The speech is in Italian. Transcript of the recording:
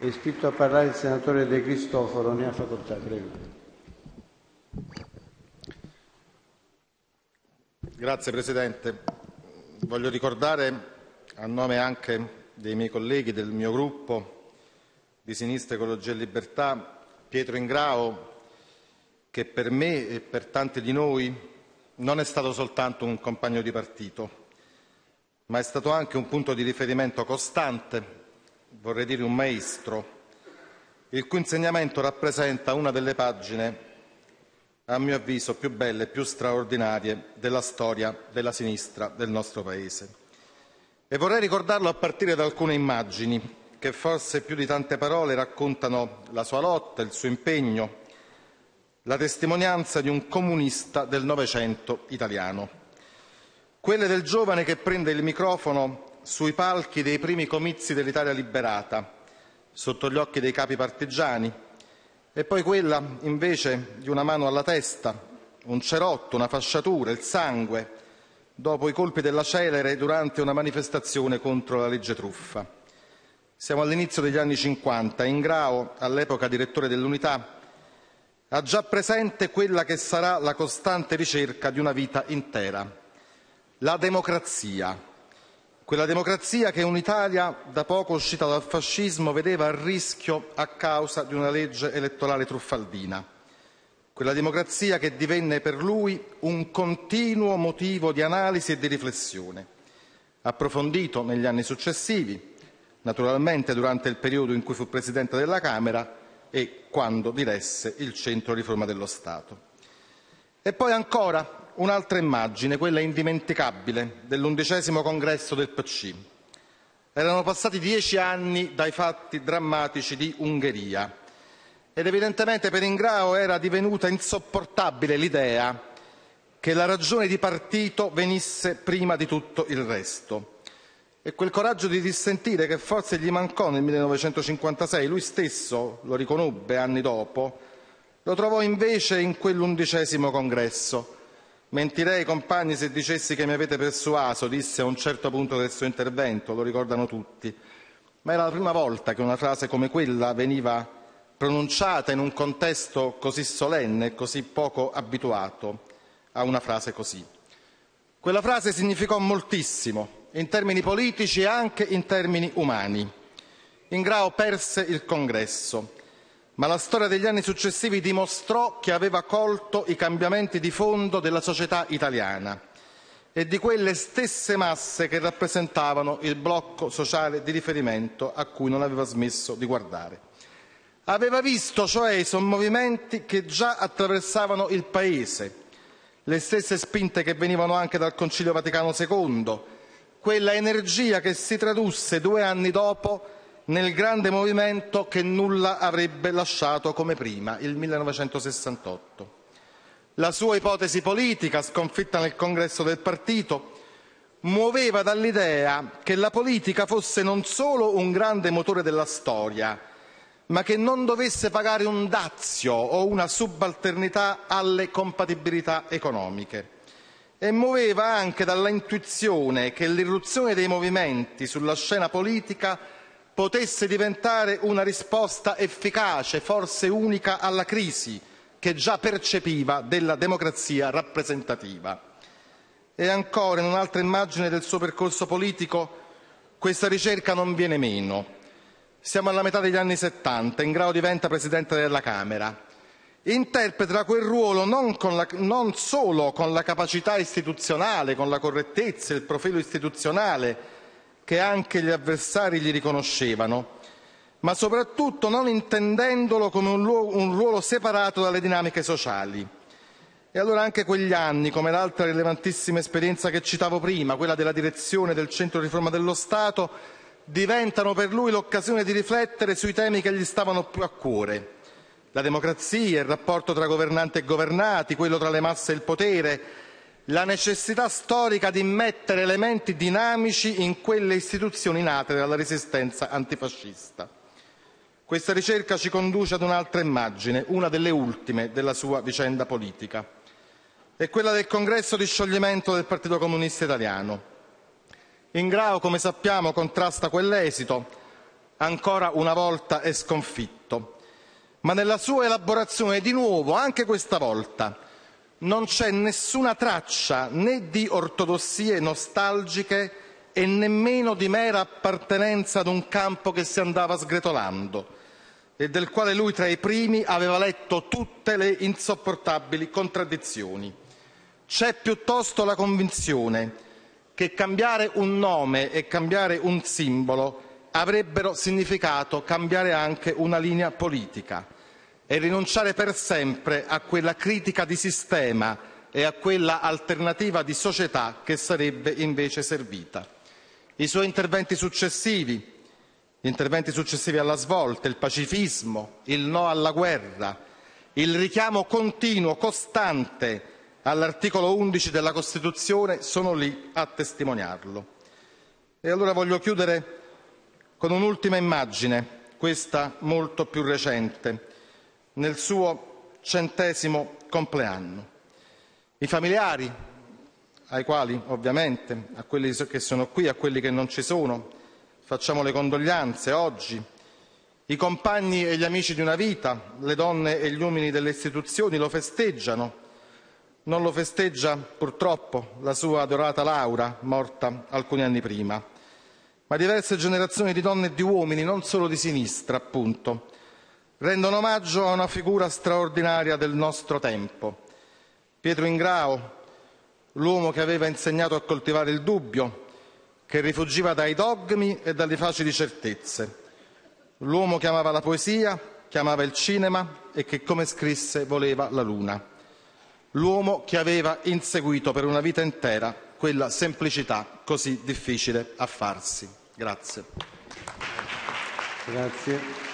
È iscritto a parlare il senatore De Cristoforo, ne ha facoltà, prego. Grazie Presidente. Voglio ricordare a nome anche dei miei colleghi del mio gruppo di Sinistra Ecologia e Libertà Pietro Ingrao che per me e per tanti di noi non è stato soltanto un compagno di partito, ma è stato anche un punto di riferimento costante vorrei dire un maestro, il cui insegnamento rappresenta una delle pagine, a mio avviso, più belle e più straordinarie della storia della sinistra del nostro Paese. E vorrei ricordarlo a partire da alcune immagini che forse più di tante parole raccontano la sua lotta, il suo impegno, la testimonianza di un comunista del Novecento italiano. Quelle del giovane che prende il microfono sui palchi dei primi comizi dell'Italia liberata, sotto gli occhi dei capi partigiani, e poi quella, invece, di una mano alla testa, un cerotto, una fasciatura, il sangue, dopo i colpi della celere durante una manifestazione contro la legge truffa. Siamo all'inizio degli anni Cinquanta e Ingrao, all'epoca direttore dell'Unità, ha già presente quella che sarà la costante ricerca di una vita intera, la democrazia, quella democrazia che un'Italia da poco uscita dal fascismo vedeva a rischio a causa di una legge elettorale truffaldina; quella democrazia che divenne per lui un continuo motivo di analisi e di riflessione, approfondito negli anni successivi, naturalmente durante il periodo in cui fu Presidente della Camera e quando diresse il Centro Riforma dello Stato. E poi ancora, un'altra immagine, quella indimenticabile dell'undicesimo congresso del PCI. Erano passati dieci anni dai fatti drammatici di Ungheria ed evidentemente per Ingrao era divenuta insopportabile l'idea che la ragione di partito venisse prima di tutto il resto. E quel coraggio di dissentire che forse gli mancò nel 1956 lui stesso lo riconobbe anni dopo lo trovò invece in quell'undicesimo congresso, Mentirei, compagni, se dicessi che mi avete persuaso, disse a un certo punto del suo intervento, lo ricordano tutti, ma era la prima volta che una frase come quella veniva pronunciata in un contesto così solenne e così poco abituato a una frase così. Quella frase significò moltissimo, in termini politici e anche in termini umani. Ingrao perse il congresso, ma la storia degli anni successivi dimostrò che aveva colto i cambiamenti di fondo della società italiana e di quelle stesse masse che rappresentavano il blocco sociale di riferimento a cui non aveva smesso di guardare. Aveva visto, cioè, i sommovimenti che già attraversavano il Paese, le stesse spinte che venivano anche dal Concilio Vaticano II, quella energia che si tradusse due anni dopo nel grande movimento che nulla avrebbe lasciato come prima, il 1968. La sua ipotesi politica, sconfitta nel congresso del partito, muoveva dall'idea che la politica fosse non solo un grande motore della storia, ma che non dovesse pagare un dazio o una subalternità alle compatibilità economiche. E muoveva anche dall'intuizione che l'irruzione dei movimenti sulla scena politica potesse diventare una risposta efficace, forse unica, alla crisi che già percepiva della democrazia rappresentativa. E ancora, in un'altra immagine del suo percorso politico, questa ricerca non viene meno. Siamo alla metà degli anni 70, in grado diventa Presidente della Camera. Interpreta quel ruolo non, la, non, solo con la capacità istituzionale, con la correttezza, il profilo istituzionale, che anche gli avversari gli riconoscevano, ma soprattutto non intendendolo come un ruolo separato dalle dinamiche sociali. E allora anche quegli anni, come l'altra rilevantissima esperienza che citavo prima, quella della direzione del Centro Riforma dello Stato, diventano per lui l'occasione di riflettere sui temi che gli stavano più a cuore: la democrazia, il rapporto tra governanti e governati, quello tra le masse e il potere, la necessità storica di immettere elementi dinamici in quelle istituzioni nate dalla resistenza antifascista. Questa ricerca ci conduce ad un'altra immagine, una delle ultime della sua vicenda politica. È quella del congresso di scioglimento del Partito Comunista Italiano. Ingrao, come sappiamo, contrasta quell'esito, ancora una volta è sconfitto. Ma nella sua elaborazione, di nuovo, anche questa volta, non c'è nessuna traccia né di ortodossie nostalgiche e nemmeno di mera appartenenza ad un campo che si andava sgretolando e del quale lui, tra i primi, aveva letto tutte le insopportabili contraddizioni. C'è piuttosto la convinzione che cambiare un nome e cambiare un simbolo avrebbero significato cambiare anche una linea politica, e rinunciare per sempre a quella critica di sistema e a quella alternativa di società che sarebbe invece servita. I suoi interventi successivi alla svolta, il pacifismo, il no alla guerra, il richiamo continuo, costante all'articolo 11 della Costituzione sono lì a testimoniarlo. E allora voglio chiudere con un'ultima immagine, questa molto più recente, nel suo centesimo compleanno. I familiari, ai quali ovviamente, a quelli che sono qui a quelli che non ci sono, facciamo le condoglianze oggi, i compagni e gli amici di una vita, le donne e gli uomini delle istituzioni lo festeggiano. Non lo festeggia purtroppo la sua adorata Laura, morta alcuni anni prima, ma diverse generazioni di donne e di uomini, non solo di sinistra appunto, rendono omaggio a una figura straordinaria del nostro tempo. Pietro Ingrao, l'uomo che aveva insegnato a coltivare il dubbio, che rifuggiva dai dogmi e dalle facili certezze, l'uomo che amava la poesia, che amava il cinema e che, come scrisse, voleva la luna, l'uomo che aveva inseguito per una vita intera quella semplicità così difficile a farsi. Grazie. Grazie.